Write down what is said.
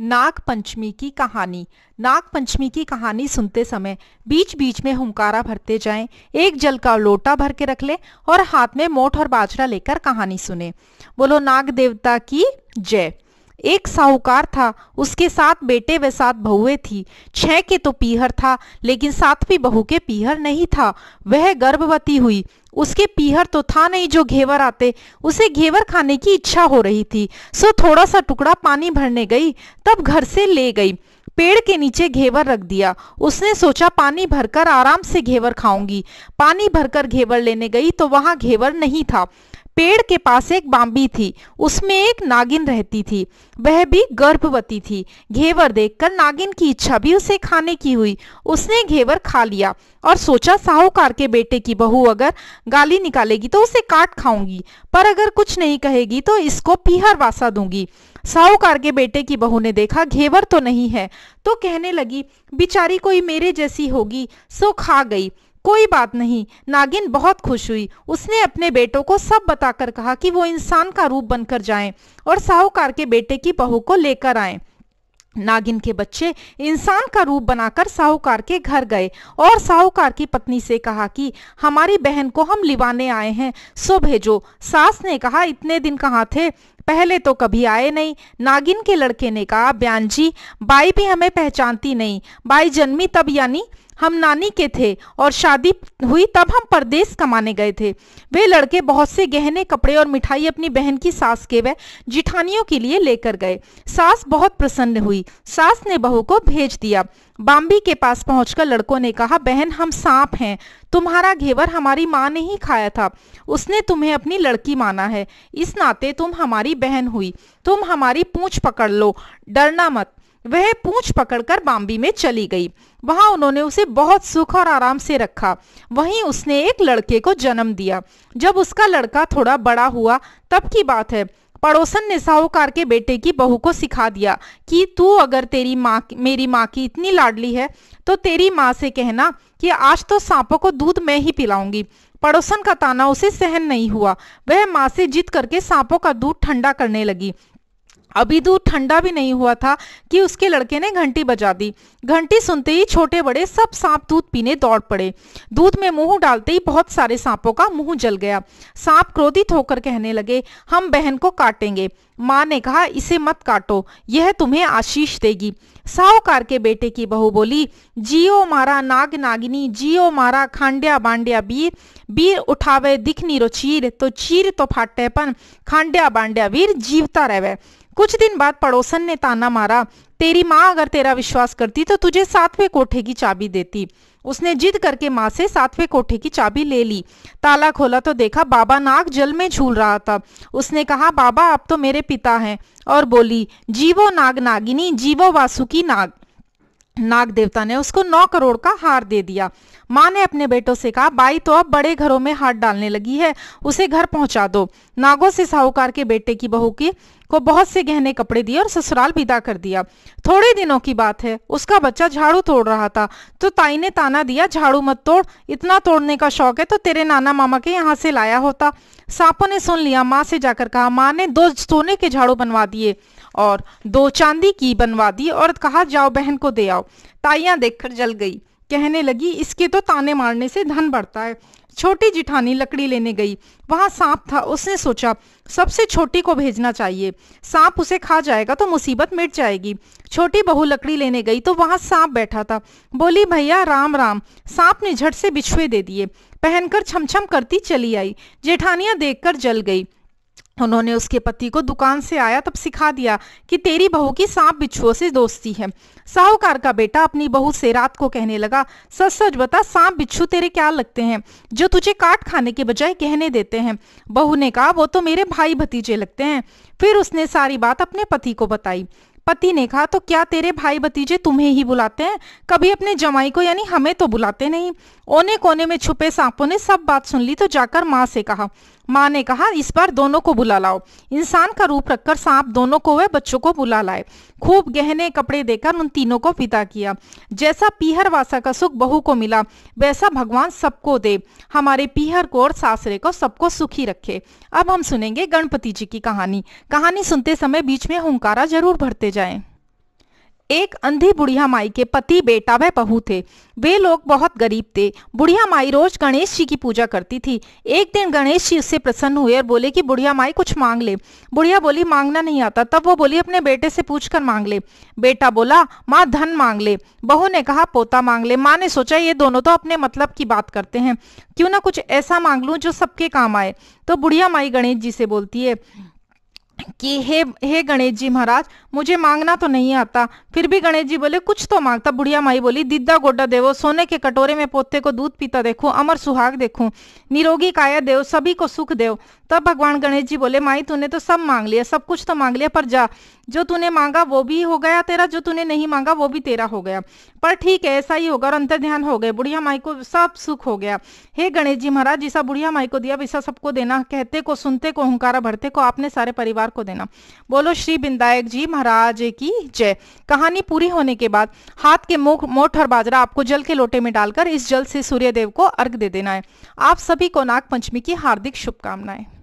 नाग पंचमी की कहानी नाग पंचमी की कहानी सुनते समय बीच बीच में हुंकारा भरते जाएं, एक जल का लोटा भर के रख ले और हाथ में मोठ और बाजरा लेकर कहानी सुने बोलो नाग देवता की जय एक साहूकार था उसके साथ बेटे व सात बहुए थी छह के तो पीहर था लेकिन सातवीं बहू के पीहर नहीं था वह गर्भवती हुई उसके पीहर तो था नहीं जो घेवर आते उसे घेवर खाने की इच्छा हो रही थी सो थोड़ा सा टुकड़ा पानी भरने गई तब घर से ले गई पेड़ के नीचे घेवर रख दिया उसने सोचा पानी भरकर आराम से घेवर खाऊंगी पानी भरकर घेवर लेने गई तो वहां घेवर नहीं था पेड़ के पास एक बांबी थी उसमें एक नागिन रहती थी वह भी गर्भवती थी घेवर देखकर नागिन की इच्छा भी उसे खाने की हुई उसने घेवर खा लिया और सोचा साहूकार के बेटे की बहू अगर गाली निकालेगी तो उसे काट खाऊंगी पर अगर कुछ नहीं कहेगी तो इसको पीहर वासा दूंगी साहूकार के बेटे की बहू ने देखा घेवर तो नहीं है तो कहने लगी बिचारी कोई मेरे जैसी होगी सो खा गई कोई बात नहीं नागिन बहुत खुश हुई उसने अपने बेटों को सब बताकर कहा कि वो इंसान का रूप बनकर जाएं और साहूकार के बेटे की बहू को लेकर आएं नागिन के बच्चे इंसान का रूप बनाकर साहूकार के घर गए और साहूकार की पत्नी से कहा कि हमारी बहन को हम लिवाने आए हैं सो भेजो सास ने कहा इतने दिन कहाँ थे पहले तो कभी आए नहीं नागिन के लड़के ने कहा ब्यान जी बाई भी हमें पहचानती नहीं बाई जन्मी तब यानी हम नानी के थे और शादी हुई तब हम परदेश कमाने गए थे वे लड़के बहुत से गहने कपड़े और मिठाई अपनी बहन की सास के व जिठानियों के लिए लेकर गए सास बहुत प्रसन्न हुई सास ने बहू को भेज दिया बाम्बी के पास पहुंचकर लड़कों ने कहा बहन हम सांप हैं तुम्हारा घेवर हमारी माँ ने ही खाया था उसने तुम्हें अपनी लड़की माना है इस नाते तुम हमारी बहन हुई तुम हमारी पूंछ पकड़ लो डरना मत वह पूंछ पकड़कर बाम्बी में चली गई वहां उन्होंने उसे बहुत सुख और आराम से रखा वहीं उसने एक लड़के को जन्म दिया जब उसका लड़का थोड़ा बड़ा हुआ तब की बात है पड़ोसन ने साहूकार के बेटे की बहू को सिखा दिया कि तू अगर तेरी माँ मेरी माँ की इतनी लाडली है तो तेरी माँ से कहना कि आज तो सांपों को दूध मैं ही पिलाऊंगी पड़ोसन का ताना उसे सहन नहीं हुआ वह माँ से जिद करके सांपों का दूध ठंडा करने लगी अभी दूध तो ठंडा भी नहीं हुआ था कि उसके लड़के ने घंटी बजा दी घंटी सुनते ही छोटे बड़े सब सांप दूध पीने दौड़ पड़े दूध में मुंह डालते ही बहुत सारे सांपों का मुंह जल गया सांप क्रोधित होकर कहने लगे हम बहन को काटेंगे माँ ने कहा इसे मत काटो यह तुम्हें आशीष देगी साहूकार के बेटे की बहू बोली जियो मारा नाग नागिनी जियो मारा खांड्या बांड्या बीर बीर उठावे दिखनी रो चीर तो चीर तो फाटेपन खांड्या बांड्या वीर जीवता रहवे कुछ दिन बाद पड़ोसन ने ताना मारा तेरी माँ अगर तेरा विश्वास करती तो तुझे सातवें कोठे की चाबी देती उसने जिद करके माँ से सातवें कोठे की चाबी ले ली ताला खोला तो देखा बाबा नाग जल में झूल रहा था उसने कहा बाबा आप तो मेरे पिता हैं और बोली जीवो नाग नागिनी जीवो वासुकी नाग नाग देवता ने उसको नौ करोड़ का हार दे दिया माँ ने अपने बेटों से कहा बाई तो अब बड़े घरों में हाथ डालने लगी है उसे घर पहुंचा दो नागों से साहूकार के बेटे की बहू की को बहुत से गहने कपड़े दिए और ससुराल विदा कर दिया थोड़े दिनों की बात है उसका बच्चा झाड़ू तोड़ रहा था तो ताई ने ताना दिया झाड़ू मत तोड़ इतना तोड़ने का शौक है तो तेरे नाना मामा के यहाँ से लाया होता सांपों ने सुन लिया माँ से जाकर कहा माँ ने दो सोने के झाड़ू बनवा दिए और दो चांदी की बनवा दी और कहा जाओ बहन को दे आओ ताइयां देखकर जल गई कहने लगी इसके तो ताने मारने से धन बढ़ता है छोटी जिठानी लकड़ी लेने गई वहां सांप था उसने सोचा सबसे छोटी को भेजना चाहिए सांप उसे खा जाएगा तो मुसीबत मिट जाएगी छोटी बहू लकड़ी लेने गई तो वहां सांप बैठा था बोली भैया राम राम सांप ने झट से बिछुए दे दिए पहनकर छमछम करती चली आई जेठानियां देखकर जल गई उन्होंने उसके पति को दुकान से आया तब सिखा दिया कि तेरी बहू की सांप बिच्छुओं से दोस्ती है साहूकार का बेटा अपनी बहू से रात को कहने लगा सच सच बता सांप बिच्छू तेरे क्या लगते हैं जो तुझे काट खाने के बजाय कहने देते हैं बहू ने कहा वो तो मेरे भाई भतीजे लगते हैं फिर उसने सारी बात अपने पति को बताई पति ने कहा तो क्या तेरे भाई भतीजे तुम्हें ही बुलाते हैं कभी अपने जमाई को यानी हमें तो बुलाते नहीं ओने कोने में छुपे सांपों ने सब बात सुन ली तो जाकर माँ से कहा माँ ने कहा इस बार दोनों को बुला लाओ इंसान का रूप रखकर सांप दोनों को वह बच्चों को बुला लाए खूब गहने कपड़े देकर उन तीनों को विदा किया जैसा पीहर वासा का सुख बहू को मिला वैसा भगवान सबको दे हमारे पीहर को और सासरे को सबको सुखी रखे अब हम सुनेंगे गणपति जी की कहानी कहानी सुनते समय बीच में हुंकारा जरूर भरते जाएं। एक अंधी बुढ़िया माई के पति बेटा व बहू थे वे लोग बहुत गरीब थे बुढ़िया माई रोज गणेश जी की पूजा करती थी एक दिन गणेश जी उससे प्रसन्न हुए और बोले कि बुढ़िया माई कुछ मांग ले बुढ़िया बोली मांगना नहीं आता तब वो बोली अपने बेटे से पूछकर मांग ले बेटा बोला माँ धन मांग ले बहू ने कहा पोता मांग ले माँ ने सोचा ये दोनों तो अपने मतलब की बात करते हैं क्यों ना कुछ ऐसा मांग लू जो सबके काम आए तो बुढ़िया माई गणेश जी से बोलती है कि हे हे गणेश जी महाराज मुझे मांगना तो नहीं आता फिर भी गणेश जी बोले कुछ तो मांगता बुढ़िया माई बोली दिद्दा गोड्डा देवो सोने के कटोरे में पोते को दूध पीता देखूं अमर सुहाग देखूं निरोगी काया देव सभी को सुख देव तब भगवान गणेश जी बोले माई तूने तो सब मांग लिया सब कुछ तो मांग लिया पर जा जो तूने मांगा वो भी हो गया तेरा जो तूने नहीं मांगा वो भी तेरा हो गया पर ठीक है ऐसा ही होगा और अंतर ध्यान हो गए बुढ़िया माई को सब सुख हो गया हे गणेश जी महाराज जिसा बुढ़िया माई को दिया वैसा सबको देना कहते को सुनते को हंकारा भरते को आपने सारे परिवार को देना बोलो श्री बिंदायक जी महाराज की जय कहानी पूरी होने के बाद हाथ के मुख मोठ और बाजरा आपको जल के लोटे में डालकर इस जल से सूर्यदेव को अर्घ दे देना है आप सभी को नागपंचमी की हार्दिक शुभकामनाएं